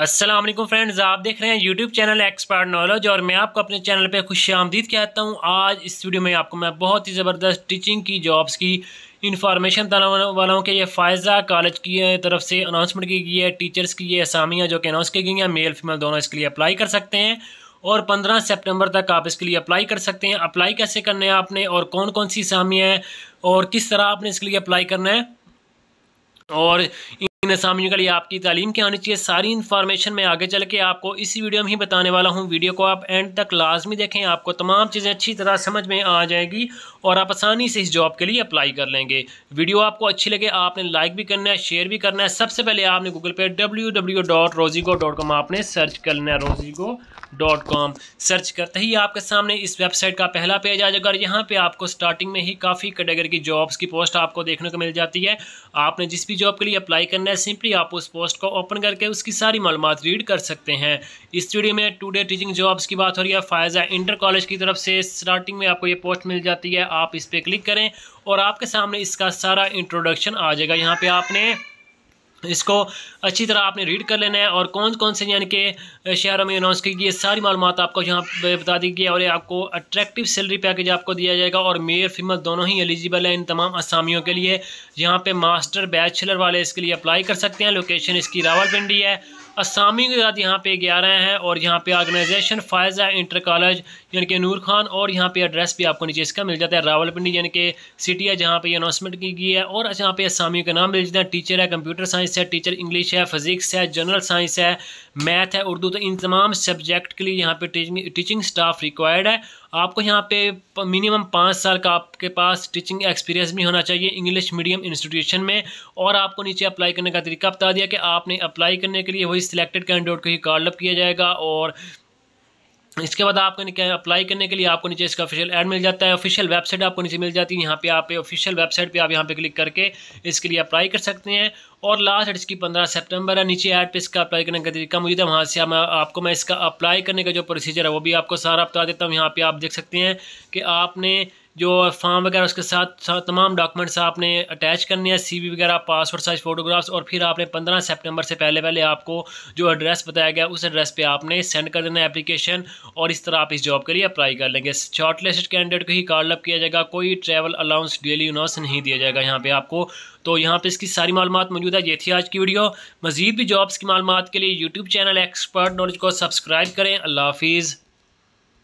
Aslam friends आप देख रहे हैं यूट्यूब चैनल एक्सपर्ट नॉलेज और मैं आपको अपने चैनल पे खुश आमदीद कहता हूँ आज इस वीडियो में आपको मैं बहुत ही ज़बरदस्त टीचिंग की जॉब्स की इन्फॉर्मेशन बताने वाला हूँ कि ये फ़ायज़ा कॉलेज की तरफ से अनाउंसमेंट की गई है टीचर्स की ये असामियाँ जो कि अनाउंस की गई हैं मेल फीमेल दोनों इसके लिए अप्लाई कर सकते हैं और पंद्रह सेप्टेम्बर तक आप इसके लिए अप्लाई कर सकते हैं अप्लाई कैसे करना है आपने और कौन कौन सी असामियाँ हैं और किस तरह आपने इसके लिए अप्लाई करना है और सामने के लिए आपकी तालीम क्या आनी चाहिए सारी इन्फॉर्मेशन मैं आगे चल के आपको इसी वीडियो में ही बताने वाला हूँ वीडियो को आप एंड तक लाजमी देखें आपको तमाम चीज़ें अच्छी तरह समझ में आ जाएगी और आप आसानी से इस जॉब के लिए अप्लाई कर लेंगे वीडियो आपको अच्छी लगे आपने लाइक भी करना है शेयर भी करना है सबसे पहले आपने गूगल पे डब्ल्यू डब्ल्यू डॉट रोजीगो डॉट कॉम आपने सर्च लेना है रोजीगो डॉट कॉम सर्च करते ही आपके सामने इस वेबसाइट का पहला पेज आ जाएगा और यहाँ पे आपको स्टार्टिंग में ही काफ़ी कैटेगरी की जॉब्स की पोस्ट आपको देखने को मिल जाती है आपने जिस भी जॉब के लिए अप्लाई करना है सिंपली आप उस पोस्ट को ओपन करके उसकी सारी मालूम रीड कर सकते हैं इस वीडियो में डे टीचिंग जॉब्स की बात हो रही है फायजा इंटर कॉलेज की तरफ से स्टार्टिंग में आपको ये पोस्ट मिल जाती है आप इस पर क्लिक करें और आपके सामने इसका सारा इंट्रोडक्शन आ जाएगा यहाँ पर आपने इसको अच्छी तरह आपने रीड कर लेना है और कौन कौन से यानी कि शहरों में अनाउंस की गई है सारी मालूम आपको यहाँ बता दी गई है और ये आपको अट्रैक्टिव सैलरी पैकेज आपको दिया जाएगा और मेयर फीमेल दोनों ही एलिजिबल है इन तमाम असामियों के लिए यहाँ पे मास्टर बैचलर वाले इसके लिए अप्लाई कर सकते हैं लोकेशन इसकी रावलपिंडी है असामी के साथ यहाँ पे ग्यारह हैं और यहाँ पे ऑर्गेनाइजेशन फायजा इंटर कॉलेज यानी कि नूर खान और यहाँ पे एड्रेस भी आपको नीचे इसका मिल जाता है रावलपिंडी यानी कि सिटी है जहाँ पे ये अनाउंसमेंट की गई है और यहाँ पे असामियों का नाम मिल जाता है टीचर है कंप्यूटर साइंस है टीचर इंग्लिश है फिजिक्स है जनरल साइंस है मैथ है उर्दू तो इन तमाम सब्जेक्ट के लिए यहाँ पे टीचिंग स्टाफ रिक्वायर्ड है आपको यहाँ पे मिनिमम पाँच साल का आपके पास टीचिंग एक्सपीरियंस भी होना चाहिए इंग्लिश मीडियम इंस्टीट्यूशन में और आपको नीचे अप्लाई करने का तरीका बता दिया कि आपने अप्लाई करने के लिए वही सिलेक्टेड कैंडिडेट को ही कार्डअप किया जाएगा और इसके बाद आपको अप्लाई करने के लिए आपको नीचे इसका ऑफिशियल ऐड मिल जाता है ऑफिशियल वेबसाइट आपको नीचे मिल जाती है यहाँ पे आप ऑफिशियल वेबसाइट पे आप यहाँ पे क्लिक करके इसके लिए अप्लाई कर सकते हैं और लास्ट डेट इसकी पंद्रह सितंबर है नीचे ऐड पे इसका अप्लाई करने का तरीका मौजूद है तो वहाँ से मैं आपको मैं इसका अप्लाई करने का जो प्रोसीजर है वो भी आपको सारा बता देता हूँ यहाँ पर आप देख सकते हैं कि आपने जो फॉर्म वगैरह उसके साथ साथ तमाम डॉक्यूमेंट्स आपने अटैच करने हैं सीवी वगैरह पासपोर्ट साइज फोटोग्राफ्स और फिर आपने पंद्रह सितंबर से पहले पहले आपको जो एड्रेस बताया गया उस एड्रेस पे आपने सेंड कर देना एप्लीकेशन और इस तरह आप इस जॉब के लिए अप्लाई कर लेंगे शॉर्ट लिस्ट कैंडिडेट को ही कार्डअप किया जाएगा कोई ट्रैवल अलाउंस डेली अनाउंस नहीं दिया जाएगा यहाँ पर आपको तो यहाँ पर इसकी सारी मालूम मौजूद है ये थी आज की वीडियो मजीद भी जॉब्स की मालूम के लिए यूट्यूब चैनल एक्सपर्ट नॉलेज को सब्सक्राइब करें अल्लाह हाफिज़